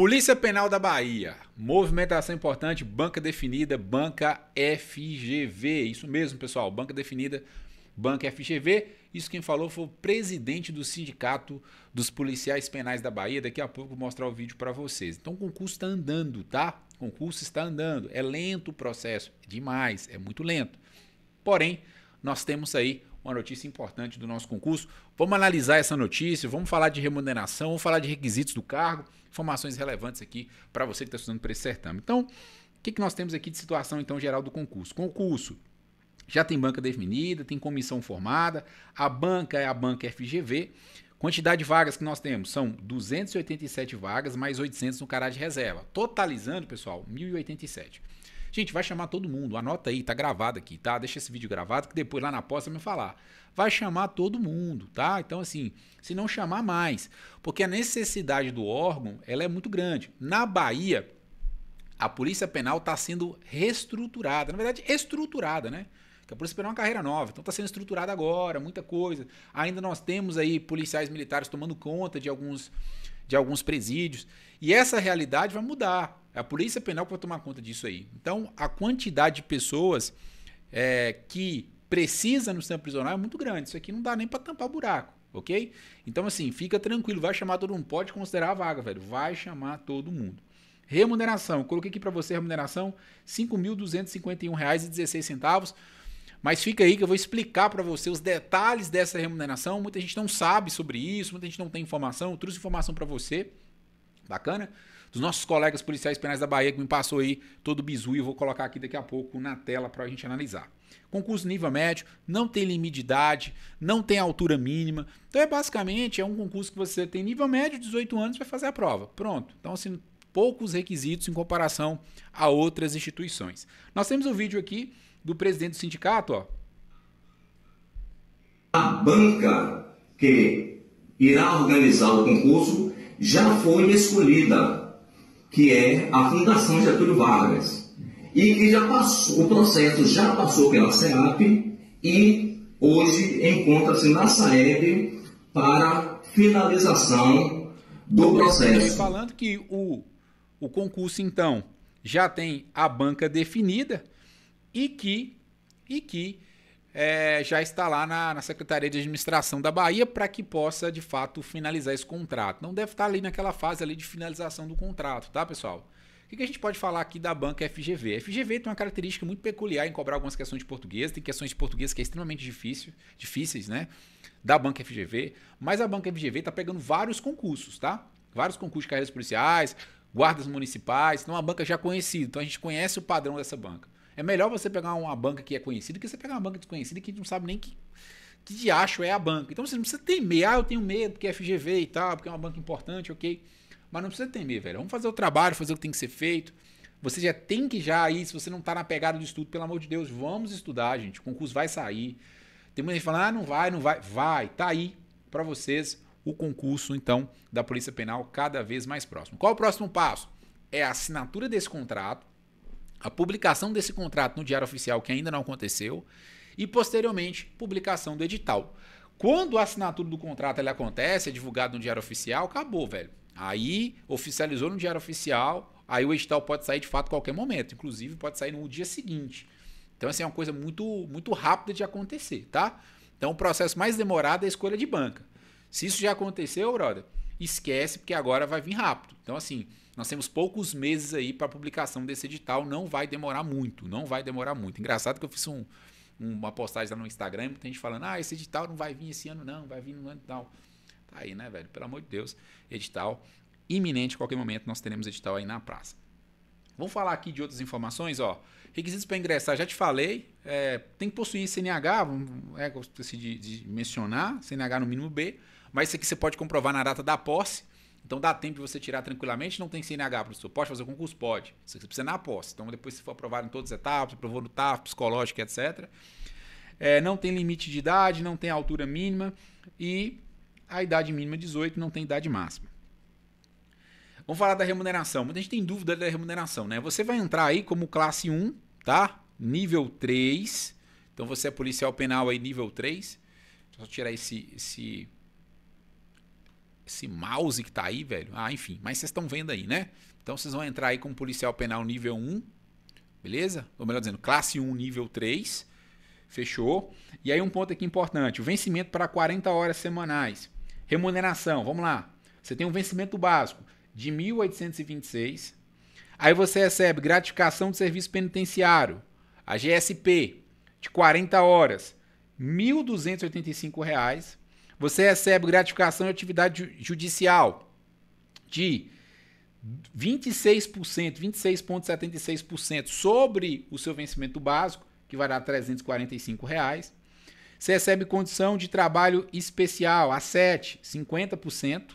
Polícia Penal da Bahia. Movimentação importante, banca definida, banca FGV. Isso mesmo, pessoal, banca definida, banca FGV. Isso quem falou foi o presidente do Sindicato dos Policiais Penais da Bahia. Daqui a pouco vou mostrar o vídeo para vocês. Então o concurso está andando, tá? O concurso está andando. É lento o processo, é demais, é muito lento. Porém, nós temos aí uma notícia importante do nosso concurso. Vamos analisar essa notícia, vamos falar de remuneração, vamos falar de requisitos do cargo, informações relevantes aqui para você que está estudando para esse certame. Então, o que, que nós temos aqui de situação então geral do concurso? Concurso já tem banca definida, tem comissão formada, a banca é a banca FGV. Quantidade de vagas que nós temos são 287 vagas mais 800 no cará de reserva, totalizando, pessoal, 1087. Gente, vai chamar todo mundo. Anota aí, tá gravado aqui, tá? Deixa esse vídeo gravado que depois lá na posta me falar. Vai chamar todo mundo, tá? Então assim, se não chamar mais, porque a necessidade do órgão, ela é muito grande. Na Bahia, a Polícia Penal está sendo reestruturada, na verdade, estruturada, né? Porque a Polícia Penal é uma carreira nova, então está sendo estruturada agora, muita coisa. Ainda nós temos aí policiais militares tomando conta de alguns, de alguns presídios. E essa realidade vai mudar. É a polícia penal que vai tomar conta disso aí. Então, a quantidade de pessoas é, que precisa no sistema prisional é muito grande. Isso aqui não dá nem para tampar buraco, ok? Então, assim, fica tranquilo, vai chamar todo mundo. Pode considerar a vaga, velho. Vai chamar todo mundo. Remuneração, coloquei aqui para você a remuneração, R$ 5.251,16. Mas fica aí que eu vou explicar para você os detalhes dessa remuneração. Muita gente não sabe sobre isso, muita gente não tem informação. Eu trouxe informação para você. Bacana? dos nossos colegas policiais penais da Bahia, que me passou aí todo o bizu e eu vou colocar aqui daqui a pouco na tela para a gente analisar. Concurso nível médio, não tem limite de idade, não tem altura mínima. Então é basicamente é um concurso que você tem nível médio, 18 anos, vai fazer a prova. Pronto. Então, assim, poucos requisitos em comparação a outras instituições. Nós temos um vídeo aqui do presidente do sindicato, ó. A banca que irá organizar o concurso já foi escolhida que é a Fundação Getúlio Vargas, e que já passou, o processo já passou pela SEAP e hoje encontra-se na Saeb para finalização do processo. Falando que o, o concurso, então, já tem a banca definida e que, e que é, já está lá na, na, Secretaria de Administração da Bahia para que possa, de fato, finalizar esse contrato. Não deve estar tá ali naquela fase ali de finalização do contrato, tá, pessoal? O que a gente pode falar aqui da banca FGV? A FGV tem uma característica muito peculiar em cobrar algumas questões de português, tem questões de português que é extremamente difícil, difíceis, né? Da banca FGV, mas a banca FGV está pegando vários concursos, tá? Vários concursos de carreiras policiais, guardas municipais, então é uma banca já conhecida, então a gente conhece o padrão dessa banca. É melhor você pegar uma banca que é conhecida que você pegar uma banca desconhecida que a gente não sabe nem que, que de acho é a banca. Então você não precisa temer. Ah, eu tenho medo porque é FGV e tal, porque é uma banca importante, ok. Mas não precisa temer, velho. Vamos fazer o trabalho, fazer o que tem que ser feito. Você já tem que já aí, se você não está na pegada do estudo, pelo amor de Deus, vamos estudar, gente. O concurso vai sair. Tem muita gente falando, ah, não vai, não vai. Vai, tá aí para vocês o concurso, então, da Polícia Penal cada vez mais próximo. Qual o próximo passo? É a assinatura desse contrato a publicação desse contrato no Diário Oficial, que ainda não aconteceu, e posteriormente publicação do edital. Quando a assinatura do contrato ele acontece, é divulgado no Diário Oficial, acabou, velho. Aí oficializou no Diário Oficial, aí o edital pode sair de fato a qualquer momento, inclusive pode sair no dia seguinte. Então, assim, é uma coisa muito, muito rápida de acontecer, tá? Então, o processo mais demorado é a escolha de banca. Se isso já aconteceu, brother, esquece, porque agora vai vir rápido. Então, assim, nós temos poucos meses aí para publicação desse edital, não vai demorar muito, não vai demorar muito. Engraçado que eu fiz um, uma postagem lá no Instagram, muita gente falando: "Ah, esse edital não vai vir esse ano não, vai vir no ano tal". Tá aí, né, velho? Pelo amor de Deus, edital iminente, qualquer momento nós teremos edital aí na praça. Vamos falar aqui de outras informações, ó. Requisitos para ingressar, já te falei. É, tem que possuir CNH, é, esqueci de, de mencionar, CNH no mínimo B, mas isso aqui você pode comprovar na data da posse. Então dá tempo de você tirar tranquilamente, não tem CNH, professor. Pode fazer o concurso? Pode. Você precisa na posse. Então depois se for aprovado em todas as etapas, aprovou no TAF, psicológico, etc. É, não tem limite de idade, não tem altura mínima e a idade mínima é 18, não tem idade máxima. Vamos falar da remuneração. Muita gente tem dúvida da remuneração, né? Você vai entrar aí como classe 1, tá? Nível 3. Então você é policial penal aí nível 3. Só tirar esse, esse esse mouse que tá aí, velho. Ah, enfim. Mas vocês estão vendo aí, né? Então vocês vão entrar aí com policial penal nível 1, beleza? Ou melhor dizendo, classe 1, nível 3. Fechou? E aí um ponto aqui importante: o vencimento para 40 horas semanais. Remuneração, vamos lá. Você tem um vencimento básico de 1.826. Aí você recebe gratificação de serviço penitenciário, a GSP, de 40 horas, R$ 1.285 você recebe gratificação de atividade judicial de 26%, 26,76% sobre o seu vencimento básico, que vai dar R$ 345. Reais. Você recebe condição de trabalho especial, A7, 50%,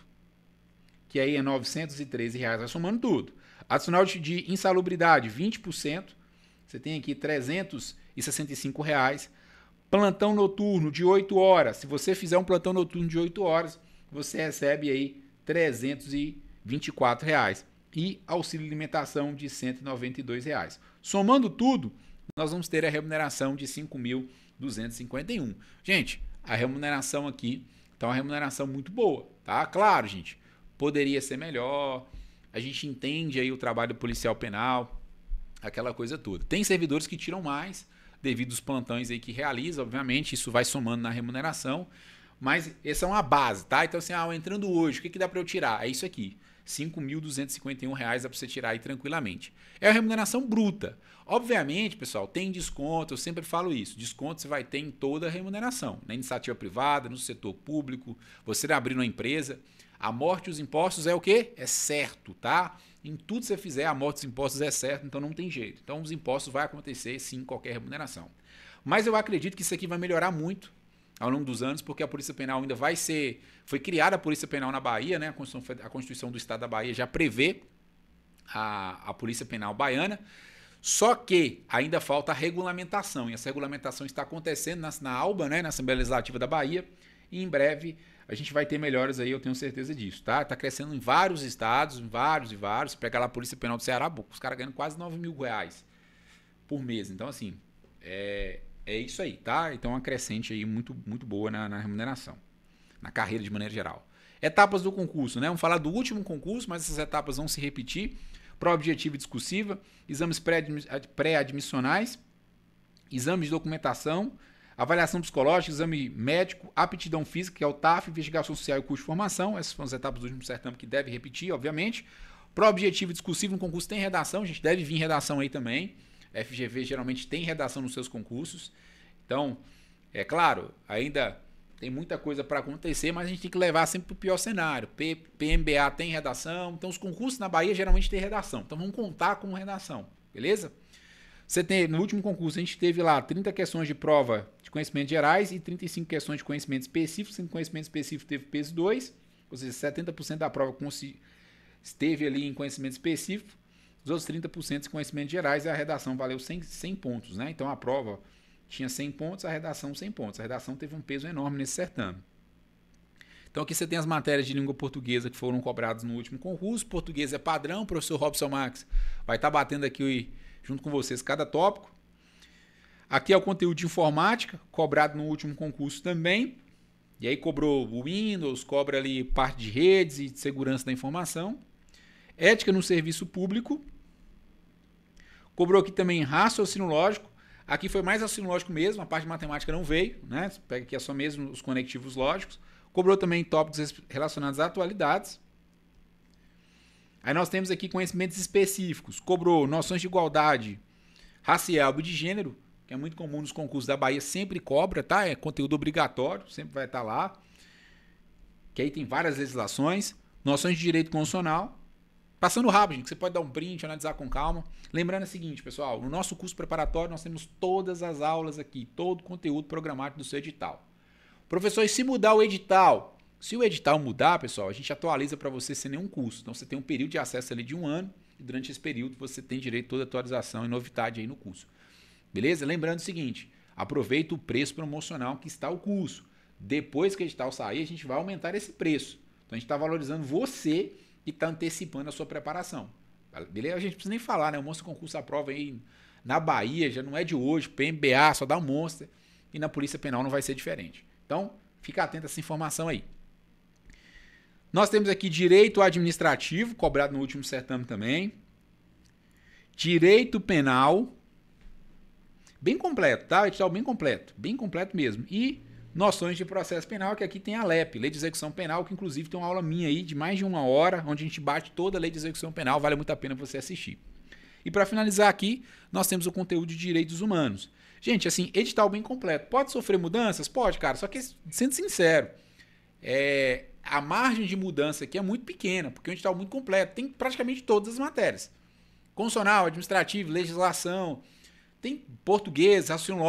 que aí é R$ reais, vai somando tudo. Adicional de insalubridade, 20%, você tem aqui R$ 365. Reais. Plantão noturno de 8 horas. Se você fizer um plantão noturno de 8 horas, você recebe aí 324 reais e auxílio alimentação de 192 reais. Somando tudo, nós vamos ter a remuneração de 5.251. Gente, a remuneração aqui está uma remuneração muito boa, tá? Claro, gente, poderia ser melhor. A gente entende aí o trabalho policial penal, aquela coisa toda. Tem servidores que tiram mais, devido aos plantões aí que realiza, obviamente, isso vai somando na remuneração. Mas essa é uma base, tá? Então, assim, ah, entrando hoje, o que, que dá para eu tirar? É isso aqui. R$ 5.251 dá para você tirar aí tranquilamente. É a remuneração bruta. Obviamente, pessoal, tem desconto, eu sempre falo isso. Desconto você vai ter em toda a remuneração, na iniciativa privada, no setor público, você abrir uma empresa. A morte e os impostos é o quê? É certo, tá? Em tudo que você fizer, a morte dos impostos é certa, então não tem jeito. Então os impostos vai acontecer sim qualquer remuneração. Mas eu acredito que isso aqui vai melhorar muito ao longo dos anos, porque a Polícia Penal ainda vai ser. Foi criada a Polícia Penal na Bahia, né? A Constituição, a Constituição do Estado da Bahia já prevê a, a Polícia Penal baiana. Só que ainda falta a regulamentação, e essa regulamentação está acontecendo na, na ALBA, né, na Assembleia Legislativa da Bahia. E em breve a gente vai ter melhores aí, eu tenho certeza disso, tá? Tá crescendo em vários estados, em vários e vários. Se pegar lá a Polícia Penal do Ceará, os caras ganham quase 9 mil reais por mês. Então, assim, é, é isso aí, tá? Então, uma crescente aí muito, muito boa na, na remuneração, na carreira de maneira geral. Etapas do concurso, né? Vamos falar do último concurso, mas essas etapas vão se repetir. Prova objetiva e discursiva, exames pré-admissionais, exames de documentação, avaliação psicológica, exame médico, aptidão física, que é o TAF, investigação social e curso de formação. Essas foram as etapas do último certame que deve repetir, obviamente. Pro objetivo discursivo no concurso tem redação, a gente deve vir redação aí também. FGV geralmente tem redação nos seus concursos. Então, é claro, ainda tem muita coisa para acontecer, mas a gente tem que levar sempre para o pior cenário. P PMBA tem redação, então os concursos na Bahia geralmente tem redação. Então vamos contar com redação, beleza? Você tem, no último concurso, a gente teve lá 30 questões de prova de conhecimentos gerais e 35 questões de conhecimento específico, sendo conhecimento específico teve peso 2, ou seja, 70% da prova esteve ali em conhecimento específico, os outros 30% de conhecimentos gerais e a redação valeu 100, 100 pontos, né? Então a prova tinha 100 pontos, a redação 100 pontos. A redação teve um peso enorme nesse certame. Então aqui você tem as matérias de língua portuguesa que foram cobradas no último concurso. Português é padrão, o professor Robson Max vai estar tá batendo aqui o junto com vocês cada tópico. Aqui é o conteúdo de informática, cobrado no último concurso também. E aí cobrou o Windows, cobra ali parte de redes e de segurança da informação. Ética no serviço público. Cobrou aqui também raciocínio lógico. Aqui foi mais raciocínio lógico mesmo, a parte de matemática não veio, né? Pega aqui é só mesmo os conectivos lógicos. Cobrou também tópicos relacionados a atualidades. Aí nós temos aqui conhecimentos específicos. Cobrou noções de igualdade racial e de gênero, que é muito comum nos concursos da Bahia, sempre cobra, tá? É conteúdo obrigatório, sempre vai estar lá. Que aí tem várias legislações. Noções de direito constitucional. Passando rápido, gente, você pode dar um print, analisar com calma. Lembrando o seguinte, pessoal, no nosso curso preparatório nós temos todas as aulas aqui, todo o conteúdo programático do seu edital. Professor, e se mudar o edital, se o edital mudar, pessoal, a gente atualiza para você sem nenhum custo. Então você tem um período de acesso ali de um ano e durante esse período você tem direito a toda atualização e novidade aí no curso. Beleza? Lembrando o seguinte, aproveita o preço promocional que está o curso. Depois que o edital sair, a gente vai aumentar esse preço. Então a gente está valorizando você e está antecipando a sua preparação. Beleza? A gente precisa nem falar, né? O Monstro Concurso aprova aí na Bahia, já não é de hoje, PMBA só dá um monstro E na Polícia Penal não vai ser diferente. Então, fica atento a essa informação aí. Nós temos aqui direito administrativo, cobrado no último certame também. Direito penal. Bem completo, tá? Edital bem completo. Bem completo mesmo. E noções de processo penal, que aqui tem a LEP, Lei de Execução Penal, que inclusive tem uma aula minha aí de mais de uma hora, onde a gente bate toda a Lei de Execução Penal, vale muito a pena você assistir. E para finalizar aqui, nós temos o conteúdo de direitos humanos. Gente, assim, edital bem completo. Pode sofrer mudanças? Pode, cara, só que sendo sincero, é, a margem de mudança aqui é muito pequena, porque é um edital muito completo, tem praticamente todas as matérias. Constitucional, administrativo, legislação, tem português, raciocínio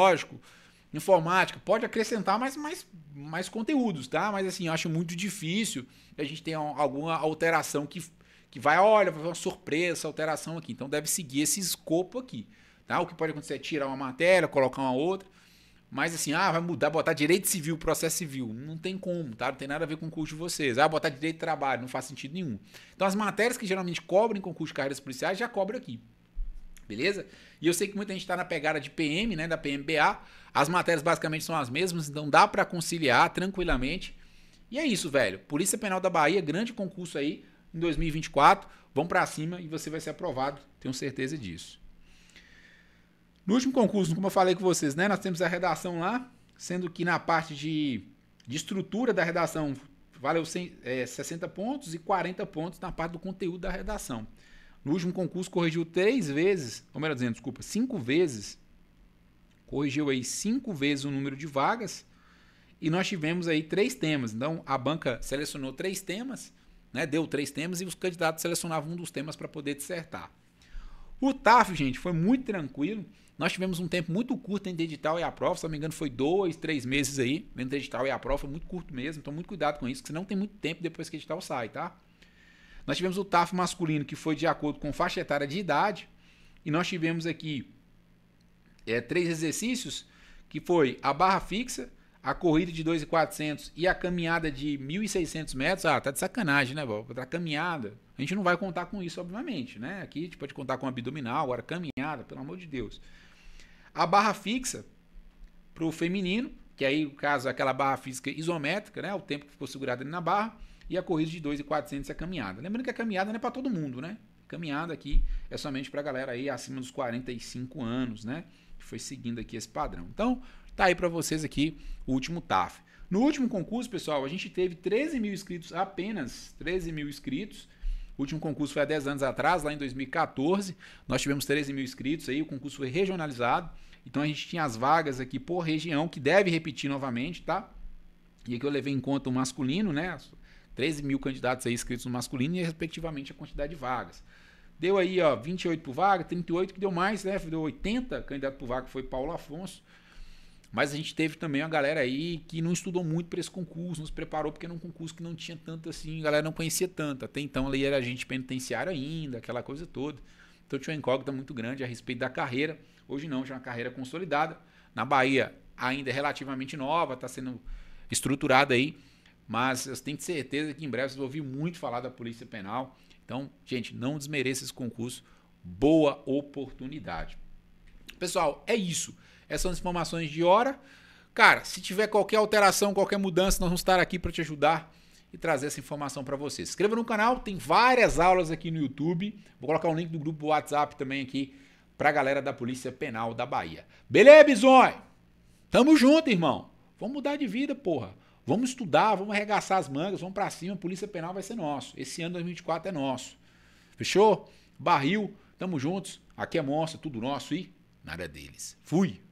informática, pode acrescentar mais, mais, mais conteúdos, tá? Mas assim, eu acho muito difícil a gente ter alguma alteração que, que vai, olha, vai uma surpresa essa alteração aqui. Então deve seguir esse escopo aqui, tá? O que pode acontecer é tirar uma matéria, colocar uma outra. Mas assim, ah, vai mudar, botar direito civil, processo civil. Não tem como, tá? Não tem nada a ver com o curso de vocês. Ah, botar direito de trabalho, não faz sentido nenhum. Então as matérias que geralmente cobrem concurso de carreiras policiais já cobram aqui. Beleza? E eu sei que muita gente está na pegada de PM, né? Da PMBA. As matérias basicamente são as mesmas, então dá para conciliar tranquilamente. E é isso, velho. Polícia Penal da Bahia, grande concurso aí em 2024. Vão para cima e você vai ser aprovado, tenho certeza disso. No último concurso, como eu falei com vocês, né? Nós temos a redação lá, sendo que na parte de, de estrutura da redação valeu 100, é, 60 pontos e 40 pontos na parte do conteúdo da redação. No último concurso corrigiu três vezes, ou melhor dizendo, desculpa, cinco vezes. Corrigiu aí cinco vezes o número de vagas e nós tivemos aí três temas. Então a banca selecionou três temas, né? Deu três temas e os candidatos selecionavam um dos temas para poder dissertar. O TAF, gente, foi muito tranquilo. Nós tivemos um tempo muito curto entre edital e a prova, se não me engano, foi dois, três meses aí, entre edital e a prova, foi muito curto mesmo, então muito cuidado com isso, que senão tem muito tempo depois que o edital sai, tá? Nós tivemos o TAF masculino, que foi de acordo com faixa etária de idade, e nós tivemos aqui é, três exercícios, que foi a barra fixa, a corrida de 2,400 e a caminhada de 1.600 metros, ah, tá de sacanagem, né, Val? Pra caminhada, a gente não vai contar com isso, obviamente, né? Aqui a gente pode contar com abdominal, agora caminhada, pelo amor de Deus. A barra fixa pro feminino, que aí o caso é aquela barra física isométrica, né? O tempo que ficou segurado ali na barra, e a corrida de 2,400 e a caminhada. Lembrando que a caminhada não é para todo mundo, né? Caminhada aqui é somente pra galera aí acima dos 45 anos, né? Que foi seguindo aqui esse padrão. Então, Tá aí para vocês aqui o último TAF. No último concurso, pessoal, a gente teve 13 mil inscritos apenas, 13 mil inscritos. O último concurso foi há 10 anos atrás, lá em 2014. Nós tivemos 13 mil inscritos aí, o concurso foi regionalizado. Então a gente tinha as vagas aqui por região, que deve repetir novamente, tá? E aqui eu levei em conta o masculino, né? 13 mil candidatos aí inscritos no masculino e, respectivamente, a quantidade de vagas. Deu aí, ó, 28 por vaga, 38 que deu mais, né? Deu 80 candidatos por vaga, que foi Paulo Afonso. Mas a gente teve também uma galera aí que não estudou muito para esse concurso, nos preparou porque era um concurso que não tinha tanto assim, a galera não conhecia tanto. Até então ali era agente penitenciário ainda, aquela coisa toda. Então tinha uma incógnita muito grande a respeito da carreira. Hoje não, já é uma carreira consolidada. Na Bahia ainda é relativamente nova, está sendo estruturada aí. Mas eu tenho certeza que em breve vocês vão ouvir muito falar da Polícia Penal. Então, gente, não desmereça esse concurso. Boa oportunidade. Pessoal, é isso. Essas são as informações de hora. Cara, se tiver qualquer alteração, qualquer mudança, nós vamos estar aqui para te ajudar e trazer essa informação para você. Se inscreva no canal, tem várias aulas aqui no YouTube. Vou colocar um link do grupo WhatsApp também aqui para a galera da Polícia Penal da Bahia. Beleza, bisonho? Tamo junto, irmão. Vamos mudar de vida, porra. Vamos estudar, vamos arregaçar as mangas, vamos para cima. A Polícia Penal vai ser nosso. Esse ano 2024 é nosso. Fechou? Barril, tamo juntos. Aqui é monstro, tudo nosso e nada deles. Fui!